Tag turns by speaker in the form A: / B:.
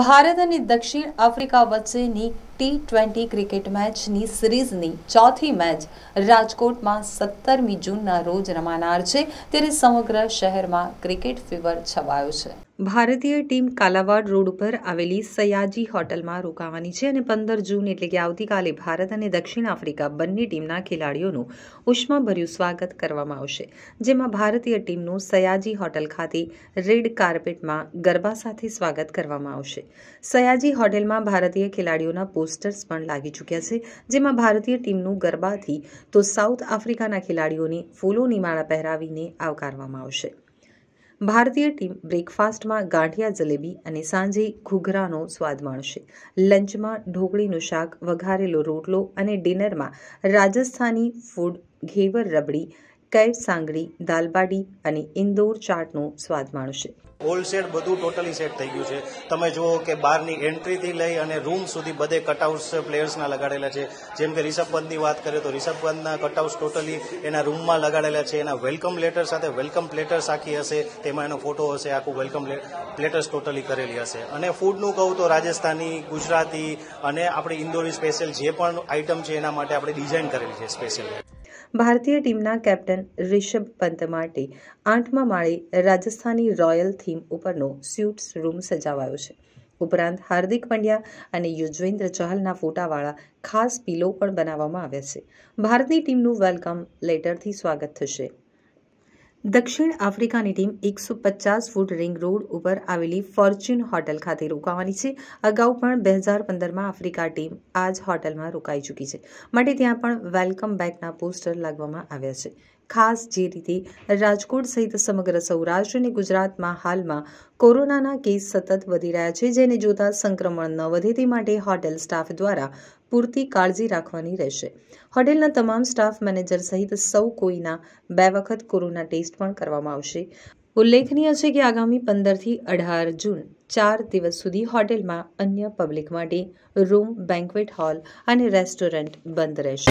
A: ભારત અને દક્ષિણ આફ્રિકા વચ્ચેની ટી ટ્વેન્ટી ક્રિકેટ મેચની સિરીઝની ચોથી મેચ રાજકોટમાં સત્તરમી જૂનના રોજ રમાનાર છે ત્યારે સમગ્ર શહેરમાં ક્રિકેટ ફીવર છવાયો છે ભારતીય ટીમ કાલાવાડ રોડ ઉપર આવેલી સયાજી હોટલમાં રોકાવાની છે અને પંદર જૂન એટલે કે આવતીકાલે ભારત અને દક્ષિણ આફ્રિકા બંને ટીમના ખેલાડીઓનું ઉષ્માભર્યું સ્વાગત કરવામાં આવશે જેમાં ભારતીય ટીમનું સયાજી હોટલ ખાતે રેડ કાર્પેટમાં ગરબા સાથે સ્વાગત કરવામાં આવશે સયાજી હોટેલમાં ભારતીય ખેલાડીઓના પોસ્ટર્સ પણ લાગી ચૂક્યા છે જેમાં ભારતીય ટીમનું ગરબાથી તો સાઉથ આફ્રિકાના ખેલાડીઓને ફૂલોની માળા પહેરાવીને આવકારવામાં આવશે ભારતીય ટીમ બ્રેકફાસ્ટમાં ગાંઠિયા જલેબી અને સાંજે ઘૂઘરાનો સ્વાદ માણશે લંચમાં ઢોકળીનું શાક વઘારેલો રોટલો અને ડિનરમાં રાજસ્થાની ફૂડ ઘેવર રબડી કઈ સાંગડી દાલબાડી અને ઇન્દોર ચાટનો સ્વાદ માણશે
B: હોલ સેટ બધું ટોટલી સેટ થઈ ગયું છે તમે જુઓ કે બહારની એન્ટ્રીથી લઈ અને રૂમ સુધી બધે કટઆઉટ્સ પ્લેયર્સના લગાડેલા છે જેમ કે રિષભ પંતની વાત કરીએ તો રિષભ પંતના કટઆઉટ્સ ટોટલી એના રૂમમાં લગાડેલા છે એના વેલકમ લેટર સાથે વેલકમ પ્લેટર્સ આખી હશે તેમાં એનો ફોટો હશે આખું વેલકમ પ્લેટર્સ ટોટલી કરેલી હશે અને ફૂડનું કહું તો રાજસ્થાની ગુજરાતી અને આપણી ઇન્દોરી સ્પેશિયલ જે પણ આઇટમ છે એના માટે આપણે ડિઝાઇન કરેલી છે સ્પેશિયલ
A: ભારતીય ટીમના કેપ્ટન રિષભ પંત માટે આઠમા માળે રાજસ્થાની રોયલ થીમ ઉપરનો સ્યુટ્સ રૂમ સજાવાયો છે ઉપરાંત હાર્દિક પંડ્યા અને યુજવેન્દ્ર ચહલના ફોટાવાળા ખાસ પીલો પણ બનાવવામાં આવ્યા છે ભારતની ટીમનું વેલકમ લેટરથી સ્વાગત થશે દક્ષિણ આફ્રિકાની ટીમ એકસો પચાસ ફૂટ રિંગ રોડ ઉપર આવેલી ફોર્ચ્યુન હોટલ ખાતે રોકાવાની છે અગાઉ પણ બે હજાર પંદરમાં આફ્રિકા ટીમ આ જ હોટલમાં રોકાઈ ચૂકી છે માટે ત્યાં પણ વેલકમ બેકના પોસ્ટર લાગવામાં આવ્યા છે ખાસ જે રીતે રાજકોટ સહિત સમગ્ર સૌરાષ્ટ્ર અને ગુજરાતમાં હાલમાં કોરોનાના કેસ સતત વધી રહ્યા છે જેને જોતા સંક્રમણ ન વધે તે માટે હોટેલ સ્ટાફ દ્વારા પૂરતી કાળજી રાખવાની રહેશે હોટેલના તમામ સ્ટાફ મેનેજર સહિત સૌ કોઈના બે વખત કોરોના ટેસ્ટ પણ કરવામાં આવશે ઉલ્લેખનીય છે કે આગામી પંદરથી અઢાર જૂન ચાર દિવસ સુધી હોટેલમાં અન્ય પબ્લિક માટે રૂમ બેન્ક્વેટ હોલ અને રેસ્ટોરન્ટ બંધ રહેશે